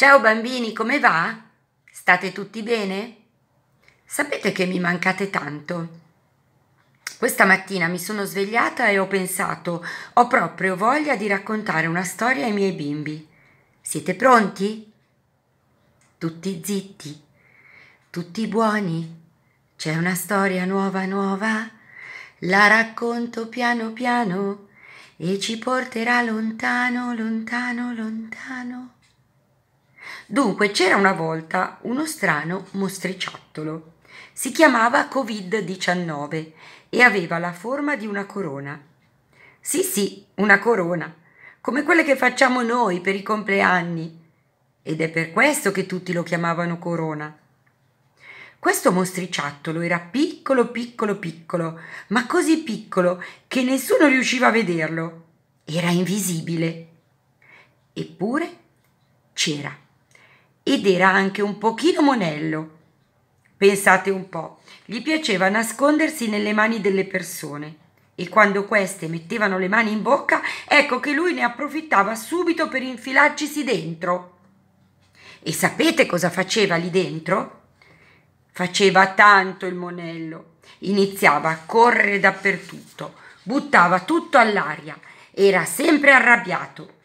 Ciao bambini, come va? State tutti bene? Sapete che mi mancate tanto? Questa mattina mi sono svegliata e ho pensato, ho proprio voglia di raccontare una storia ai miei bimbi. Siete pronti? Tutti zitti, tutti buoni. C'è una storia nuova nuova, la racconto piano piano e ci porterà lontano, lontano, lontano. Dunque, c'era una volta uno strano mostriciattolo. Si chiamava Covid-19 e aveva la forma di una corona. Sì, sì, una corona, come quelle che facciamo noi per i compleanni. Ed è per questo che tutti lo chiamavano corona. Questo mostriciattolo era piccolo, piccolo, piccolo, ma così piccolo che nessuno riusciva a vederlo. Era invisibile. Eppure c'era ed era anche un pochino monello. Pensate un po', gli piaceva nascondersi nelle mani delle persone e quando queste mettevano le mani in bocca, ecco che lui ne approfittava subito per infilarcisi dentro. E sapete cosa faceva lì dentro? Faceva tanto il monello, iniziava a correre dappertutto, buttava tutto all'aria, era sempre arrabbiato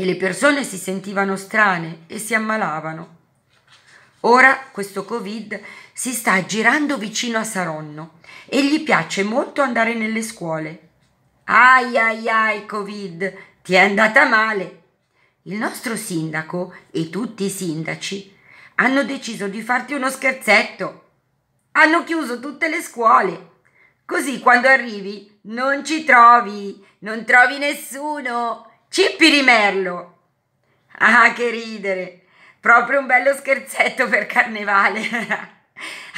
e le persone si sentivano strane e si ammalavano. Ora questo Covid si sta aggirando vicino a Saronno e gli piace molto andare nelle scuole. Ai ai ai Covid, ti è andata male. Il nostro sindaco e tutti i sindaci hanno deciso di farti uno scherzetto. Hanno chiuso tutte le scuole. Così quando arrivi non ci trovi, non trovi nessuno Cippi di Merlo! Ah, che ridere! Proprio un bello scherzetto per carnevale!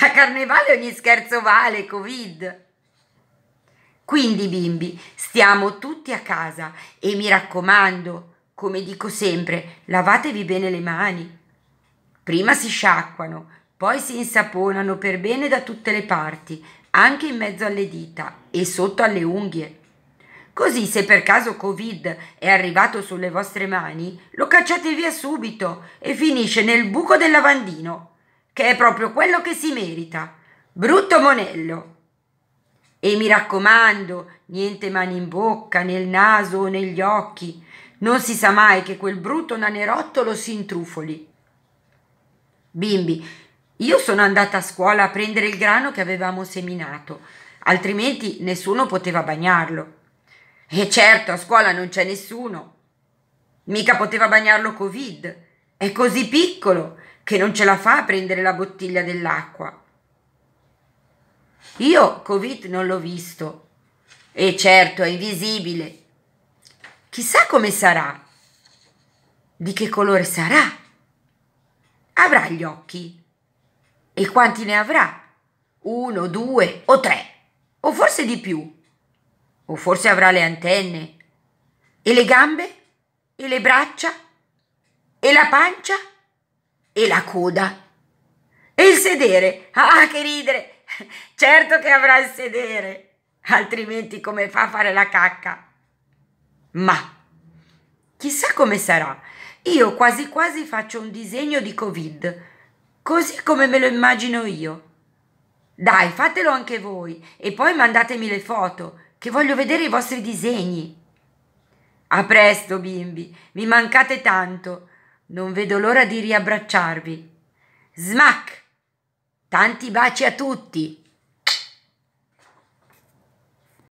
A carnevale ogni scherzo vale, Covid! Quindi bimbi, stiamo tutti a casa e mi raccomando, come dico sempre, lavatevi bene le mani. Prima si sciacquano, poi si insaponano per bene da tutte le parti, anche in mezzo alle dita e sotto alle unghie. Così se per caso Covid è arrivato sulle vostre mani, lo cacciate via subito e finisce nel buco del lavandino, che è proprio quello che si merita. Brutto monello. E mi raccomando, niente mani in bocca, nel naso o negli occhi. Non si sa mai che quel brutto nanerottolo si intrufoli. Bimbi, io sono andata a scuola a prendere il grano che avevamo seminato, altrimenti nessuno poteva bagnarlo. E certo, a scuola non c'è nessuno. Mica poteva bagnarlo Covid. È così piccolo che non ce la fa a prendere la bottiglia dell'acqua. Io Covid non l'ho visto. E certo, è invisibile. Chissà come sarà. Di che colore sarà? Avrà gli occhi. E quanti ne avrà? Uno, due o tre? O forse di più? O forse avrà le antenne. E le gambe? E le braccia? E la pancia? E la coda? E il sedere? Ah, che ridere! Certo che avrà il sedere, altrimenti come fa a fare la cacca? Ma chissà come sarà. Io quasi quasi faccio un disegno di Covid, così come me lo immagino io. Dai, fatelo anche voi e poi mandatemi le foto che voglio vedere i vostri disegni. A presto, bimbi, mi mancate tanto. Non vedo l'ora di riabbracciarvi. Smack! Tanti baci a tutti!